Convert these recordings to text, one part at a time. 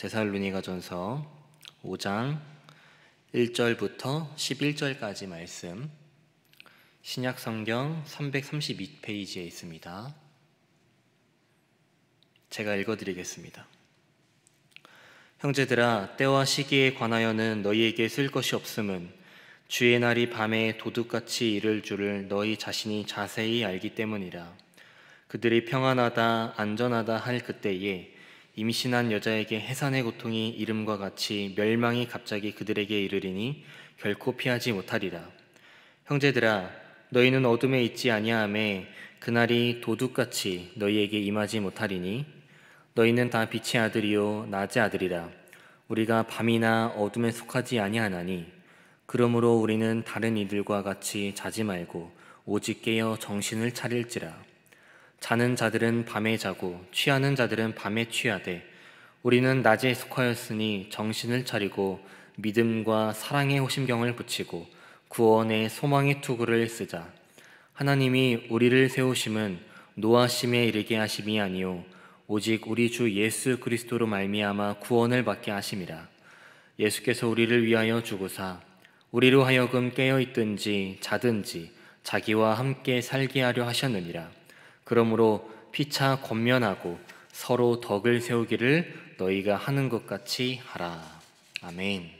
데살로니가전서 5장 1절부터 11절까지 말씀 신약 성경 332페이지에 있습니다. 제가 읽어 드리겠습니다. 형제들아 때와 시기에 관하여는 너희에게 쓸 것이 없음은 주의 날이 밤에 도둑같이 이를 줄을 너희 자신이 자세히 알기 때문이라. 그들이 평안하다 안전하다 할 그때에 임신한 여자에게 해산의 고통이 이름과 같이 멸망이 갑자기 그들에게 이르리니 결코 피하지 못하리라. 형제들아 너희는 어둠에 있지 아니하매 그날이 도둑같이 너희에게 임하지 못하리니 너희는 다 빛의 아들이요 낮의 아들이라. 우리가 밤이나 어둠에 속하지 아니하나니 그러므로 우리는 다른 이들과 같이 자지 말고 오직 깨어 정신을 차릴지라. 자는 자들은 밤에 자고 취하는 자들은 밤에 취하되 우리는 낮에 속하였으니 정신을 차리고 믿음과 사랑의 호심경을 붙이고 구원의 소망의 투구를 쓰자 하나님이 우리를 세우심은 노아심에 이르게 하심이 아니요 오직 우리 주 예수 그리스도로 말미암아 구원을 받게 하심이라 예수께서 우리를 위하여 주고사 우리로 하여금 깨어 있든지 자든지 자기와 함께 살게 하려 하셨느니라 그러므로 피차 권면하고 서로 덕을 세우기를 너희가 하는 것 같이 하라. 아멘.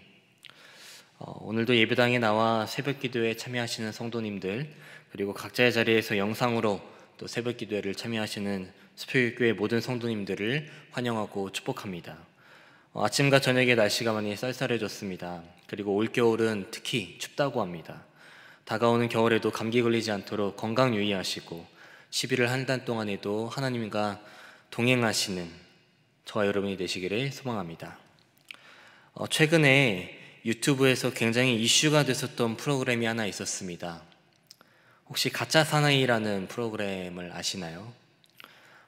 어, 오늘도 예배당에 나와 새벽 기도에 참여하시는 성도님들, 그리고 각자의 자리에서 영상으로 또 새벽 기도회를 참여하시는 수표교회 모든 성도님들을 환영하고 축복합니다. 어, 아침과 저녁에 날씨가 많이 쌀쌀해졌습니다. 그리고 올겨울은 특히 춥다고 합니다. 다가오는 겨울에도 감기 걸리지 않도록 건강 유의하시고 11월 한 달 동안에도 하나님과 동행하시는 저와 여러분이 되시기를 소망합니다. 어, 최근에 유튜브에서 굉장히 이슈가 됐었던 프로그램이 하나 있었습니다. 혹시 가짜 사나이라는 프로그램을 아시나요?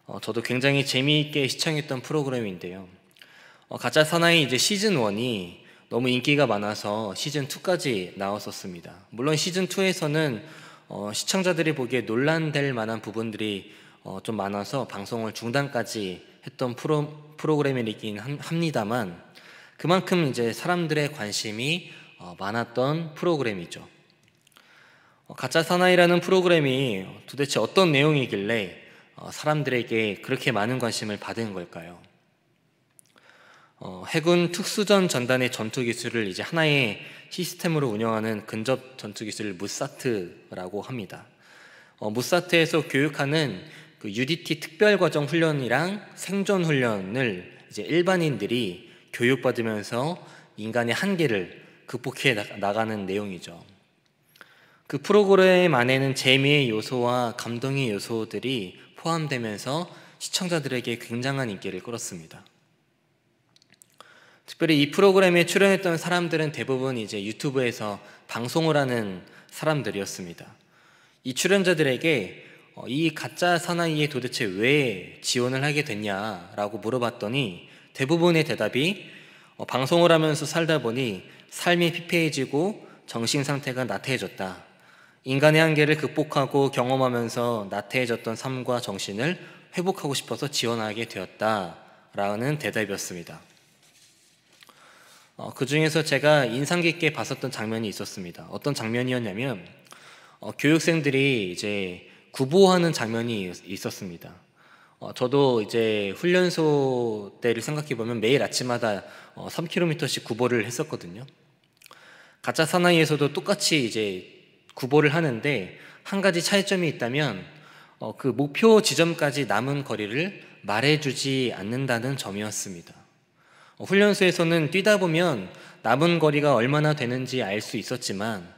어, 저도 굉장히 재미있게 시청했던 프로그램인데요. 어, 가짜 사나이 이제 시즌 1이 너무 인기가 많아서 시즌 2까지 나왔었습니다. 물론 시즌 2에서는 어, 시청자들이 보기에 논란될 만한 부분들이 어, 좀 많아서 방송을 중단까지 했던 프로, 프로그램이긴 합니다만 그만큼 이제 사람들의 관심이 어, 많았던 프로그램이죠. 어, 가짜 사나이라는 프로그램이 도대체 어떤 내용이길래 어, 사람들에게 그렇게 많은 관심을 받은 걸까요? 어, 해군 특수전 전단의 전투 기술을 이제 하나의 시스템으로 운영하는 근접 전투 기술 무사트라고 합니다. 어, 무사트에서 교육하는 그 UDT 특별 과정 훈련이랑 생존 훈련을 이제 일반인들이 교육받으면서 인간의 한계를 극복해 나가는 내용이죠. 그 프로그램 안에는 재미의 요소와 감동의 요소들이 포함되면서 시청자들에게 굉장한 인기를 끌었습니다. 특별히 이 프로그램에 출연했던 사람들은 대부분 이제 유튜브에서 방송을 하는 사람들이었습니다. 이 출연자들에게 어, 이 가짜 사나이에 도대체 왜 지원을 하게 됐냐라고 물어봤더니 대부분의 대답이 어, 방송을 하면서 살다 보니 삶이 피폐해지고 정신 상태가 나태해졌다. 인간의 한계를 극복하고 경험하면서 나태해졌던 삶과 정신을 회복하고 싶어서 지원하게 되었다. 라는 대답이었습니다. 어, 그 중에서 제가 인상 깊게 봤었던 장면이 있었습니다. 어떤 장면이었냐면 어, 교육생들이 이제 구보하는 장면이 있었습니다. 어, 저도 이제 훈련소 때를 생각해 보면 매일 아침마다 어, 3km씩 구보를 했었거든요. 가짜 사나이에서도 똑같이 이제 구보를 하는데 한 가지 차이점이 있다면 어, 그 목표 지점까지 남은 거리를 말해주지 않는다는 점이었습니다. 훈련소에서는 뛰다 보면 남은 거리가 얼마나 되는지 알 수 있었지만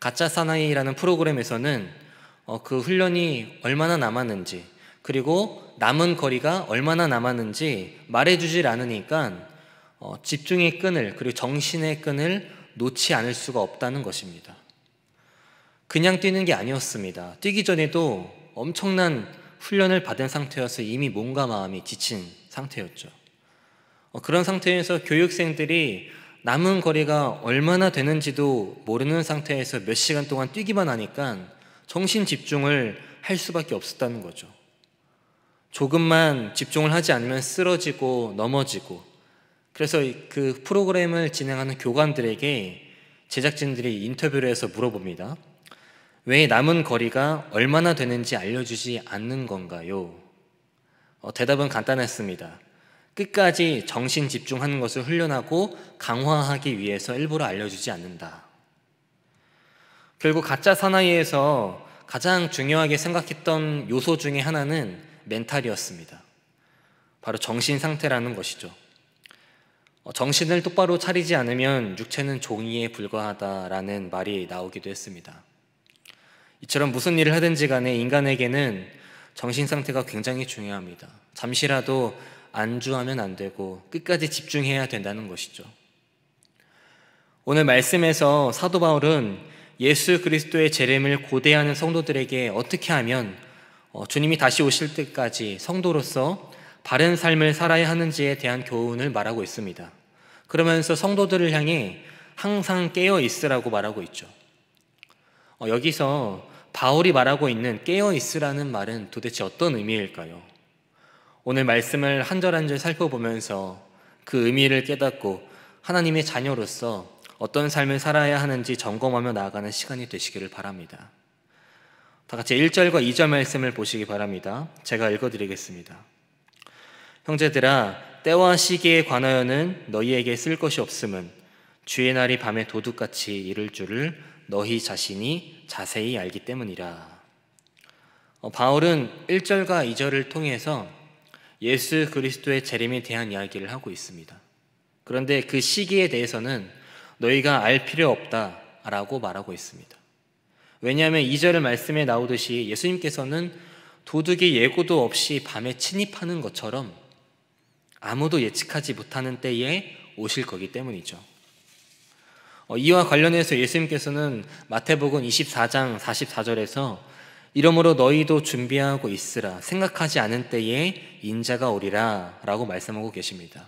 가짜 사나이라는 프로그램에서는 어, 그 훈련이 얼마나 남았는지 그리고 남은 거리가 얼마나 남았는지 말해주질 않으니까 어, 집중의 끈을 그리고 정신의 끈을 놓지 않을 수가 없다는 것입니다. 그냥 뛰는 게 아니었습니다. 뛰기 전에도 엄청난 훈련을 받은 상태여서 이미 몸과 마음이 지친 상태였죠. 어, 그런 상태에서 교육생들이 남은 거리가 얼마나 되는지도 모르는 상태에서 몇 시간 동안 뛰기만 하니까 정신 집중을 할 수밖에 없었다는 거죠. 조금만 집중을 하지 않으면 쓰러지고 넘어지고 그래서 그 프로그램을 진행하는 교관들에게 제작진들이 인터뷰를 해서 물어봅니다. 왜 남은 거리가 얼마나 되는지 알려주지 않는 건가요? 어, 대답은 간단했습니다. 끝까지 정신 집중하는 것을 훈련하고 강화하기 위해서 일부러 알려주지 않는다. 결국 가짜 사나이에서 가장 중요하게 생각했던 요소 중에 하나는 멘탈이었습니다. 바로 정신 상태라는 것이죠. 어, 정신을 똑바로 차리지 않으면 육체는 종이에 불과하다라는 말이 나오기도 했습니다. 이처럼 무슨 일을 하든지 간에 인간에게는 정신 상태가 굉장히 중요합니다. 잠시라도 안주하면 안 되고 끝까지 집중해야 된다는 것이죠. 오늘 말씀에서 사도 바울은 예수 그리스도의 재림을 고대하는 성도들에게 어떻게 하면 어, 주님이 다시 오실 때까지 성도로서 바른 삶을 살아야 하는지에 대한 교훈을 말하고 있습니다. 그러면서 성도들을 향해 항상 깨어 있으라고 말하고 있죠. 어, 여기서 바울이 말하고 있는 깨어 있으라는 말은 도대체 어떤 의미일까요? 오늘 말씀을 한 절 한 절 살펴보면서 그 의미를 깨닫고 하나님의 자녀로서 어떤 삶을 살아야 하는지 점검하며 나아가는 시간이 되시기를 바랍니다. 다 같이 1절과 2절 말씀을 보시기 바랍니다. 제가 읽어드리겠습니다. 형제들아, 때와 시기에 관하여는 너희에게 쓸 것이 없음은 주의 날이 밤에 도둑같이 이를 줄을 너희 자신이 자세히 알기 때문이라. 어, 바울은 1절과 2절을 통해서 예수 그리스도의 재림에 대한 이야기를 하고 있습니다. 그런데 그 시기에 대해서는 너희가 알 필요 없다라고 말하고 있습니다. 왜냐하면 2절 말씀에 나오듯이 예수님께서는 도둑이 예고도 없이 밤에 침입하는 것처럼 아무도 예측하지 못하는 때에 오실 거기 때문이죠. 어, 이와 관련해서 예수님께서는 마태복음 24장 44절에서 이러므로 너희도 준비하고 있으라 생각하지 않은 때에 인자가 오리라라고 말씀하고 계십니다.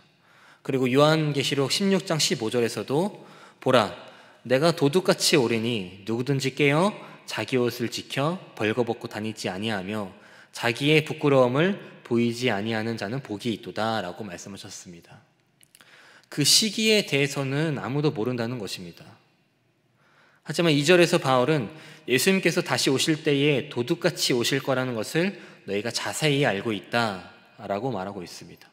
그리고 요한계시록 16장 15절에서도 보라 내가 도둑같이 오리니 누구든지 깨어 자기 옷을 지켜 벌거벗고 다니지 아니하며 자기의 부끄러움을 보이지 아니하는 자는 복이 있도다라고 말씀하셨습니다. 그 시기에 대해서는 아무도 모른다는 것입니다. 하지만 2절에서 바울은 예수님께서 다시 오실 때에 도둑같이 오실 거라는 것을 너희가 자세히 알고 있다 라고 말하고 있습니다.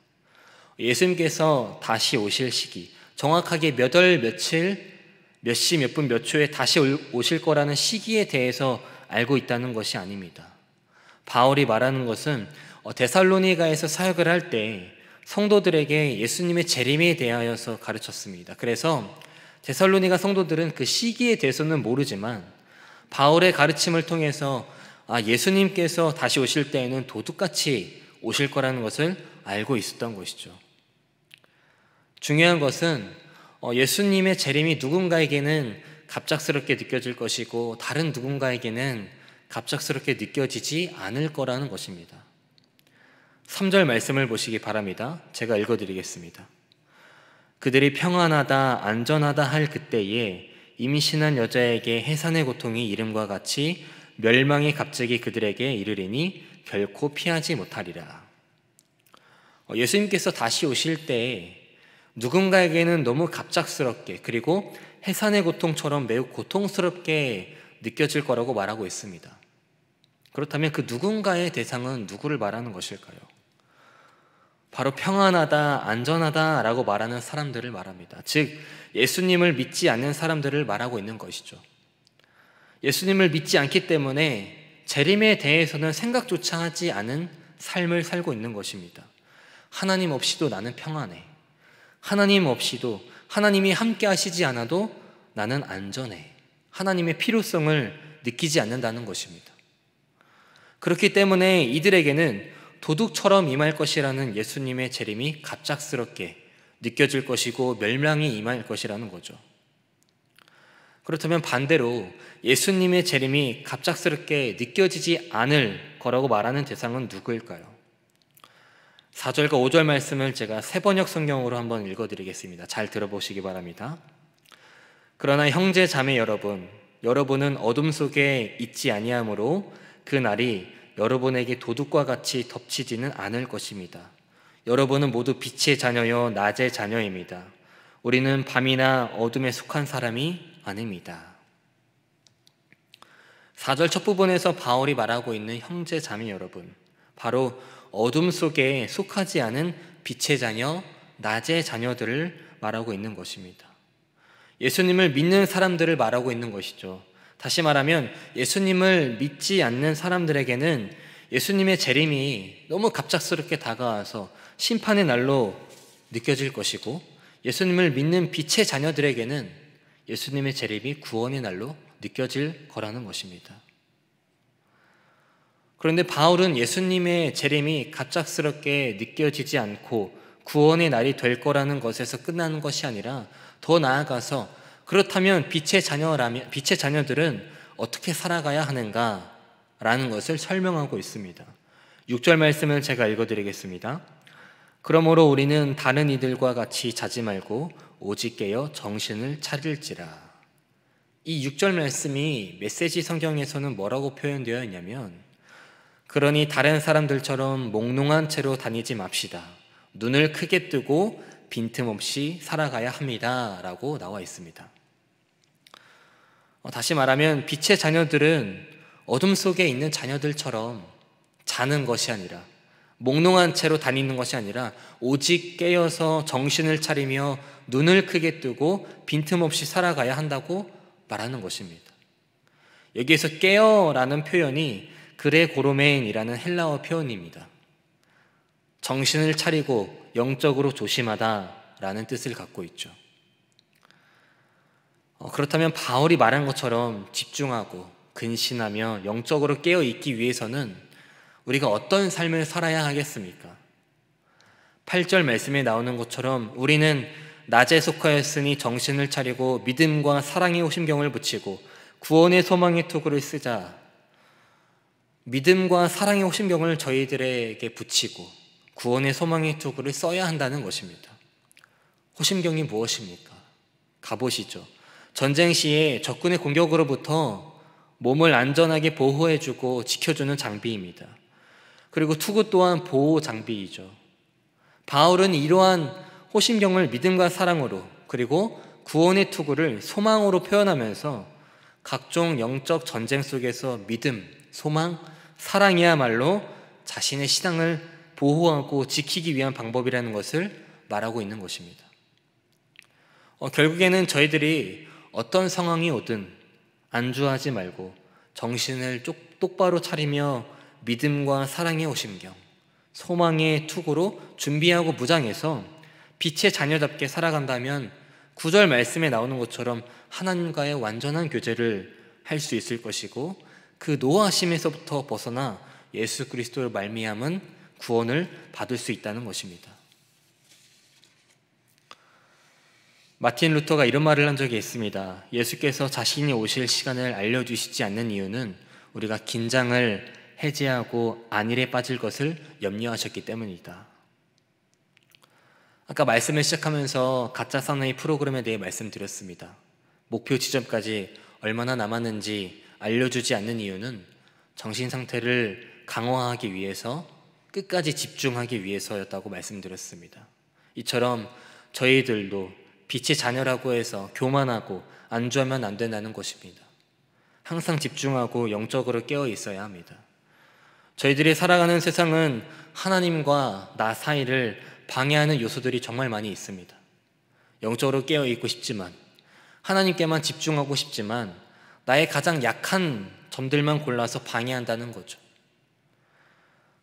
예수님께서 다시 오실 시기, 정확하게 몇 월, 며칠, 몇 시, 몇 분, 몇 초에 다시 오실 거라는 시기에 대해서 알고 있다는 것이 아닙니다. 바울이 말하는 것은 어, 데살로니가에서 사역을 할 때 성도들에게 예수님의 재림에 대하여서 가르쳤습니다. 그래서 데살로니가 성도들은 그 시기에 대해서는 모르지만 바울의 가르침을 통해서 아, 예수님께서 다시 오실 때에는 도둑같이 오실 거라는 것을 알고 있었던 것이죠. 중요한 것은 어, 예수님의 재림이 누군가에게는 갑작스럽게 느껴질 것이고 다른 누군가에게는 갑작스럽게 느껴지지 않을 거라는 것입니다. 3절 말씀을 보시기 바랍니다. 제가 읽어드리겠습니다. 그들이 평안하다, 안전하다 할 그때에 임신한 여자에게 해산의 고통이 이름과 같이 멸망이 갑자기 그들에게 이르리니 결코 피하지 못하리라. 어, 예수님께서 다시 오실 때 누군가에게는 너무 갑작스럽게 그리고 해산의 고통처럼 매우 고통스럽게 느껴질 거라고 말하고 있습니다. 그렇다면 그 누군가의 대상은 누구를 말하는 것일까요? 바로 평안하다, 안전하다라고 말하는 사람들을 말합니다. 즉, 예수님을 믿지 않는 사람들을 말하고 있는 것이죠. 예수님을 믿지 않기 때문에 재림에 대해서는 생각조차 하지 않은 삶을 살고 있는 것입니다. 하나님 없이도 나는 평안해. 하나님 없이도 하나님이 함께 하시지 않아도 나는 안전해. 하나님의 필요성을 느끼지 않는다는 것입니다. 그렇기 때문에 이들에게는 도둑처럼 임할 것이라는 예수님의 재림이 갑작스럽게 느껴질 것이고 멸망이 임할 것이라는 거죠. 그렇다면 반대로 예수님의 재림이 갑작스럽게 느껴지지 않을 거라고 말하는 대상은 누구일까요? 4절과 5절 말씀을 제가 세번역 성경으로 한번 읽어드리겠습니다. 잘 들어보시기 바랍니다. 그러나 형제 자매 여러분, 여러분은 어둠 속에 있지 아니하므로 그 날이 여러분에게 도둑과 같이 덮치지는 않을 것입니다. 여러분은 모두 빛의 자녀여 낮의 자녀입니다. 우리는 밤이나 어둠에 속한 사람이 아닙니다. 4절 첫 부분에서 바울이 말하고 있는 형제 자매 여러분, 바로 어둠 속에 속하지 않은 빛의 자녀, 낮의 자녀들을 말하고 있는 것입니다. 예수님을 믿는 사람들을 말하고 있는 것이죠. 다시 말하면 예수님을 믿지 않는 사람들에게는 예수님의 재림이 너무 갑작스럽게 다가와서 심판의 날로 느껴질 것이고 예수님을 믿는 빛의 자녀들에게는 예수님의 재림이 구원의 날로 느껴질 거라는 것입니다. 그런데 바울은 예수님의 재림이 갑작스럽게 느껴지지 않고 구원의 날이 될 거라는 것에서 끝나는 것이 아니라 더 나아가서 그렇다면 빛의 자녀라면 빛의 자녀들은 어떻게 살아가야 하는가라는 것을 설명하고 있습니다. 6절 말씀을 제가 읽어 드리겠습니다. 그러므로 우리는 다른 이들과 같이 자지 말고 오직 깨어 정신을 차릴지라. 이 6절 말씀이 메시지 성경에서는 뭐라고 표현되어 있냐면 그러니 다른 사람들처럼 몽롱한 채로 다니지 맙시다. 눈을 크게 뜨고 빈틈없이 살아가야 합니다라고 나와 있습니다. 어, 다시 말하면 빛의 자녀들은 어둠 속에 있는 자녀들처럼 자는 것이 아니라 몽롱한 채로 다니는 것이 아니라 오직 깨어서 정신을 차리며 눈을 크게 뜨고 빈틈없이 살아가야 한다고 말하는 것입니다. 여기에서 깨어라는 표현이 그레 고로메인이라는 헬라어 표현입니다. 정신을 차리고 영적으로 조심하다라는 뜻을 갖고 있죠. 어, 그렇다면 바울이 말한 것처럼 집중하고 근신하며 영적으로 깨어 있기 위해서는 우리가 어떤 삶을 살아야 하겠습니까? 8절 말씀에 나오는 것처럼 우리는 낮에 속하였으니 정신을 차리고 믿음과 사랑의 호심경을 붙이고 구원의 소망의 투구를 쓰자. 믿음과 사랑의 호심경을 저희들에게 붙이고 구원의 소망의 투구를 써야 한다는 것입니다. 호심경이 무엇입니까? 가보시죠. 전쟁 시에 적군의 공격으로부터 몸을 안전하게 보호해주고 지켜주는 장비입니다. 그리고 투구 또한 보호 장비이죠. 바울은 이러한 호심경을 믿음과 사랑으로 그리고 구원의 투구를 소망으로 표현하면서 각종 영적 전쟁 속에서 믿음, 소망, 사랑이야말로 자신의 신앙을 보호하고 지키기 위한 방법이라는 것을 말하고 있는 것입니다. 어, 결국에는 저희들이 어떤 상황이 오든 안주하지 말고 정신을 쪽, 똑바로 차리며 믿음과 사랑의 오심경, 소망의 투구로 준비하고 무장해서 빛의 자녀답게 살아간다면 구절 말씀에 나오는 것처럼 하나님과의 완전한 교제를 할 수 있을 것이고 그 노아심에서부터 벗어나 예수 그리스도를 말미암은 구원을 받을 수 있다는 것입니다. 마틴 루터가 이런 말을 한 적이 있습니다. 예수께서 자신이 오실 시간을 알려주시지 않는 이유는 우리가 긴장을 해제하고 안일에 빠질 것을 염려하셨기 때문이다. 아까 말씀을 시작하면서 가짜 사나이 프로그램에 대해 말씀드렸습니다. 목표 지점까지 얼마나 남았는지 알려주지 않는 이유는 정신 상태를 강화하기 위해서 끝까지 집중하기 위해서였다고 말씀드렸습니다. 이처럼 저희들도 빛의 자녀라고 해서 교만하고 안주하면 안 된다는 것입니다. 항상 집중하고 영적으로 깨어 있어야 합니다. 저희들이 살아가는 세상은 하나님과 나 사이를 방해하는 요소들이 정말 많이 있습니다. 영적으로 깨어 있고 싶지만 하나님께만 집중하고 싶지만 나의 가장 약한 점들만 골라서 방해한다는 거죠.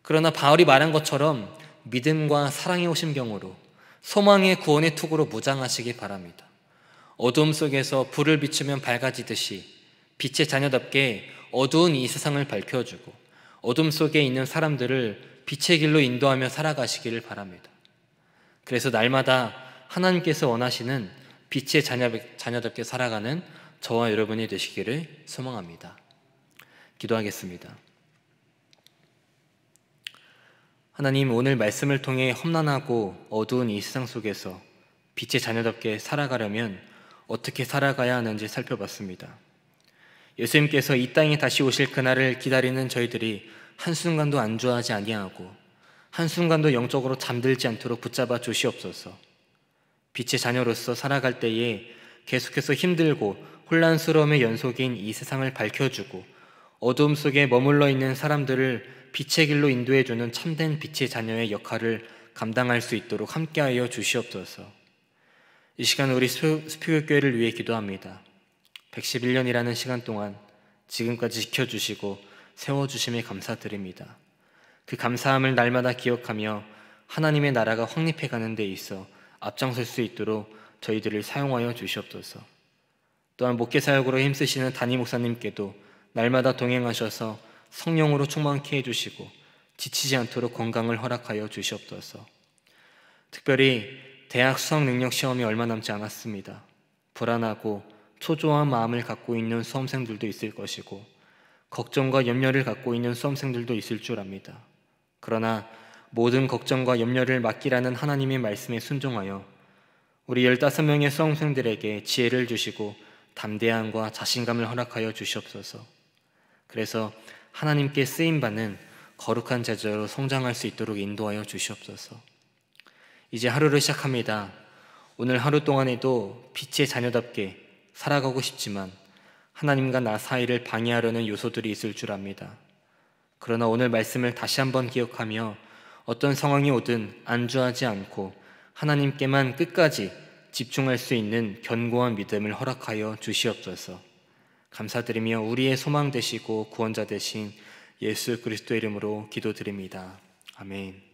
그러나 바울이 말한 것처럼 믿음과 사랑의 오심경으로 소망의 구원의 투구로 무장하시기 바랍니다. 어둠 속에서 불을 비추면 밝아지듯이 빛의 자녀답게 어두운 이 세상을 밝혀주고 어둠 속에 있는 사람들을 빛의 길로 인도하며 살아가시기를 바랍니다. 그래서 날마다 하나님께서 원하시는 빛의 자녀, 답게 살아가는 저와 여러분이 되시기를 소망합니다. 기도하겠습니다. 하나님 오늘 말씀을 통해 험난하고 어두운 이 세상 속에서 빛의 자녀답게 살아가려면 어떻게 살아가야 하는지 살펴봤습니다. 예수님께서 이 땅에 다시 오실 그날을 기다리는 저희들이 한순간도 안주하지 아니하고 한순간도 영적으로 잠들지 않도록 붙잡아 주시옵소서. 빛의 자녀로서 살아갈 때에 계속해서 힘들고 혼란스러움의 연속인 이 세상을 밝혀주고 어둠 속에 머물러 있는 사람들을 빛의 길로 인도해주는 참된 빛의 자녀의 역할을 감당할 수 있도록 함께하여 주시옵소서. 이 시간 우리 스피교교회를 위해 기도합니다. 111년이라는 시간 동안 지금까지 지켜주시고 세워주심에 감사드립니다. 그 감사함을 날마다 기억하며 하나님의 나라가 확립해가는 데 있어 앞장설 수 있도록 저희들을 사용하여 주시옵소서. 또한 목회사역으로 힘쓰시는 담임 목사님께도 날마다 동행하셔서 성령으로 충만케 해주시고 지치지 않도록 건강을 허락하여 주시옵소서. 특별히 대학 수학 능력 시험이 얼마 남지 않았습니다. 불안하고 초조한 마음을 갖고 있는 수험생들도 있을 것이고 걱정과 염려를 갖고 있는 수험생들도 있을 줄 압니다. 그러나 모든 걱정과 염려를 맡기라는 하나님의 말씀에 순종하여 우리 15명의 수험생들에게 지혜를 주시고 담대함과 자신감을 허락하여 주시옵소서. 그래서 하나님께 쓰임 받는 거룩한 제자로 성장할 수 있도록 인도하여 주시옵소서. 이제 하루를 시작합니다. 오늘 하루 동안에도 빛의 자녀답게 살아가고 싶지만 하나님과 나 사이를 방해하려는 요소들이 있을 줄 압니다. 그러나 오늘 말씀을 다시 한번 기억하며 어떤 상황이 오든 안주하지 않고 하나님께만 끝까지 집중할 수 있는 견고한 믿음을 허락하여 주시옵소서. 감사드리며 우리의 소망 되시고 구원자 되신 예수 그리스도 이름으로 기도드립니다. 아멘.